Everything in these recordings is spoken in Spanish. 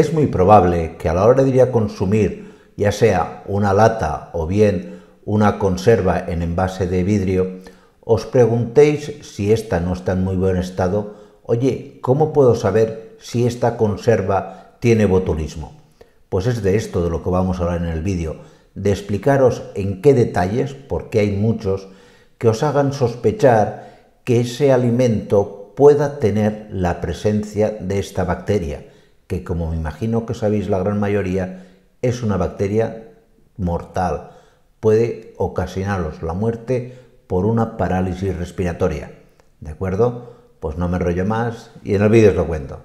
es muy probable que a la hora de ir a consumir ya sea una lata o bien una conserva en envase de vidrio, os preguntéis si esta no está en muy buen estado, oye, ¿cómo puedo saber si esta conserva tiene botulismo? Pues es de esto de lo que vamos a hablar en el vídeo, de explicaros en qué detalles, porque hay muchos, que os hagan sospechar que ese alimento pueda tener la presencia de esta bacteria que como me imagino que sabéis la gran mayoría, es una bacteria mortal. Puede ocasionaros la muerte por una parálisis respiratoria. ¿De acuerdo? Pues no me enrollo más y en el vídeo os lo cuento.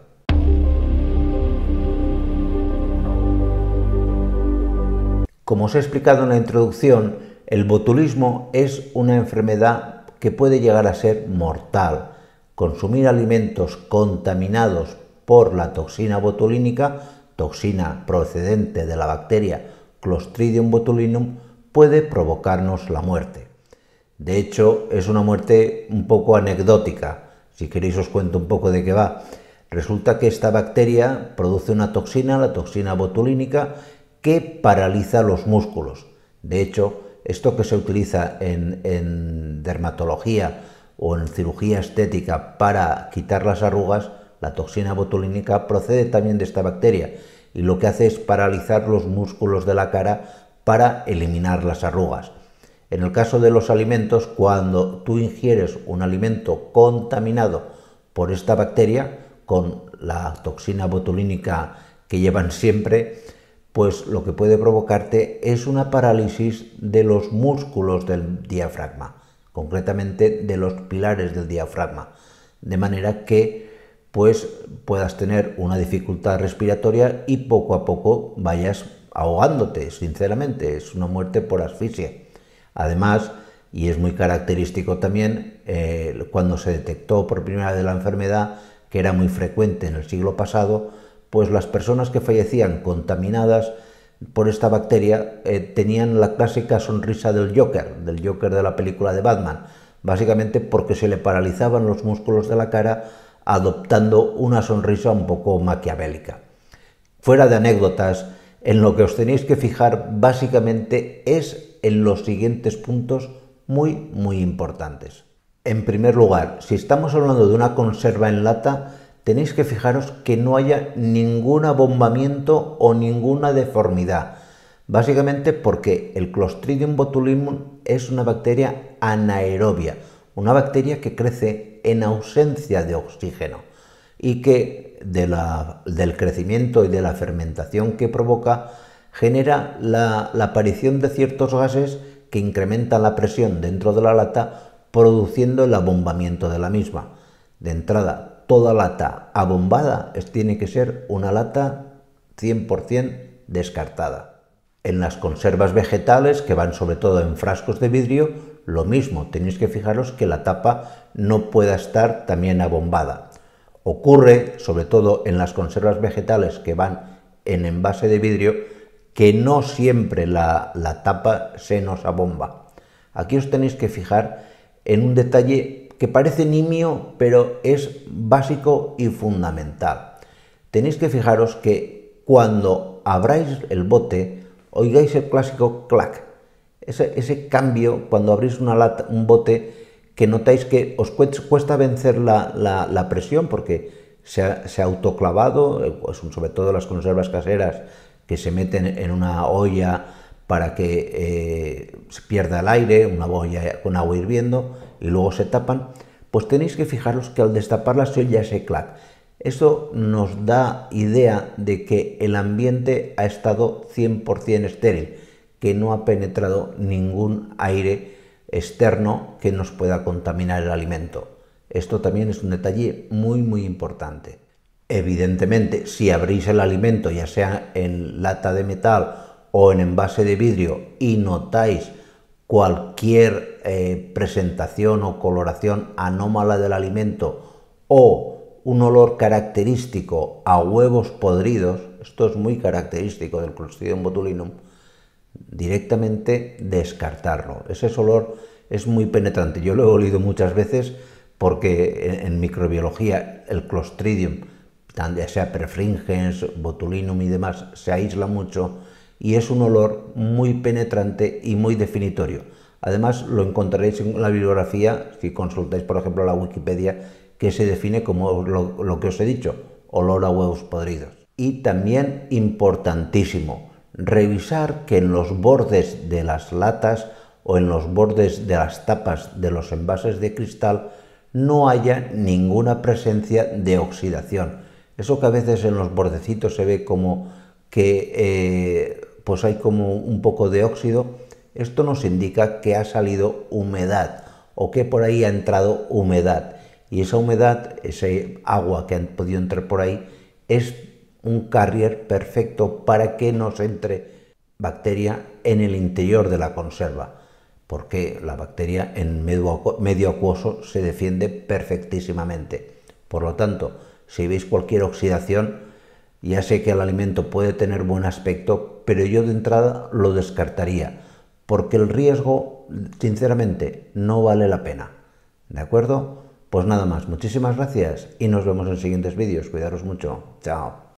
Como os he explicado en la introducción, el botulismo es una enfermedad que puede llegar a ser mortal. Consumir alimentos contaminados por la toxina botulínica, toxina procedente de la bacteria Clostridium botulinum, puede provocarnos la muerte. De hecho, es una muerte un poco anecdótica. Si queréis os cuento un poco de qué va. Resulta que esta bacteria produce una toxina, la toxina botulínica, que paraliza los músculos. De hecho, esto que se utiliza en, en dermatología o en cirugía estética para quitar las arrugas la toxina botulínica procede también de esta bacteria y lo que hace es paralizar los músculos de la cara para eliminar las arrugas. En el caso de los alimentos, cuando tú ingieres un alimento contaminado por esta bacteria, con la toxina botulínica que llevan siempre, pues lo que puede provocarte es una parálisis de los músculos del diafragma, concretamente de los pilares del diafragma, de manera que pues puedas tener una dificultad respiratoria y poco a poco vayas ahogándote, sinceramente, es una muerte por asfixia. Además, y es muy característico también, eh, cuando se detectó por primera vez la enfermedad, que era muy frecuente en el siglo pasado, pues las personas que fallecían contaminadas por esta bacteria eh, tenían la clásica sonrisa del Joker, del Joker de la película de Batman, básicamente porque se le paralizaban los músculos de la cara adoptando una sonrisa un poco maquiavélica. Fuera de anécdotas, en lo que os tenéis que fijar básicamente es en los siguientes puntos muy, muy importantes. En primer lugar, si estamos hablando de una conserva en lata, tenéis que fijaros que no haya ningún abombamiento o ninguna deformidad. Básicamente porque el Clostridium botulinum es una bacteria anaerobia, una bacteria que crece en ausencia de oxígeno y que del crecimiento y de la fermentación que provoca genera la, la aparición de ciertos gases que incrementan la presión dentro de la lata produciendo el abombamiento de la misma. De entrada, toda lata abombada tiene que ser una lata 100% descartada. En las conservas vegetales, que van sobre todo en frascos de vidrio, lo mismo, tenéis que fijaros que la tapa no pueda estar también abombada. Ocurre, sobre todo en las conservas vegetales que van en envase de vidrio, que no siempre la, tapa se nos abomba. Aquí os tenéis que fijar en un detalle que parece nimio, pero es básico y fundamental. Tenéis que fijaros que cuando abráis el bote, oigáis el clásico clac, ese, ese cambio, cuando abrís una lata, un bote, que notáis que os cuesta vencer la, presión porque se ha, autoclavado, eh, pues, sobre todo las conservas caseras que se meten en una olla para que eh, se pierda el aire, una olla con agua hirviendo y luego se tapan, pues tenéis que fijaros que al destaparlas se oye ese clac. Eso nos da idea de que el ambiente ha estado 100% estéril que no ha penetrado ningún aire externo que nos pueda contaminar el alimento. Esto también es un detalle muy muy importante. Evidentemente, si abrís el alimento, ya sea en lata de metal o en envase de vidrio, y notáis cualquier eh, presentación o coloración anómala del alimento o un olor característico a huevos podridos, esto es muy característico del Clostridium botulinum, directamente descartarlo. Ese olor es muy penetrante. Yo lo he oído muchas veces porque en, microbiología el Clostridium, ya sea perfringens, botulinum y demás, se aísla mucho y es un olor muy penetrante y muy definitorio. Además lo encontraréis en la bibliografía, si consultáis por ejemplo la Wikipedia, que se define como lo, lo que os he dicho, olor a huevos podridos. Y también importantísimo, revisar que en los bordes de las latas o en los bordes de las tapas de los envases de cristal no haya ninguna presencia de oxidación. Eso que a veces en los bordecitos se ve como que eh, pues hay como un poco de óxido, esto nos indica que ha salido humedad o que por ahí ha entrado humedad. Y esa humedad, ese agua que han podido entrar por ahí, es un carrier perfecto para que nos entre bacteria en el interior de la conserva, porque la bacteria en medio, medio acuoso se defiende perfectísimamente. Por lo tanto, si veis cualquier oxidación, ya sé que el alimento puede tener buen aspecto, pero yo de entrada lo descartaría, porque el riesgo, sinceramente, no vale la pena. ¿De acuerdo? Pues nada más, muchísimas gracias y nos vemos en siguientes vídeos. Cuidaros mucho. Chao.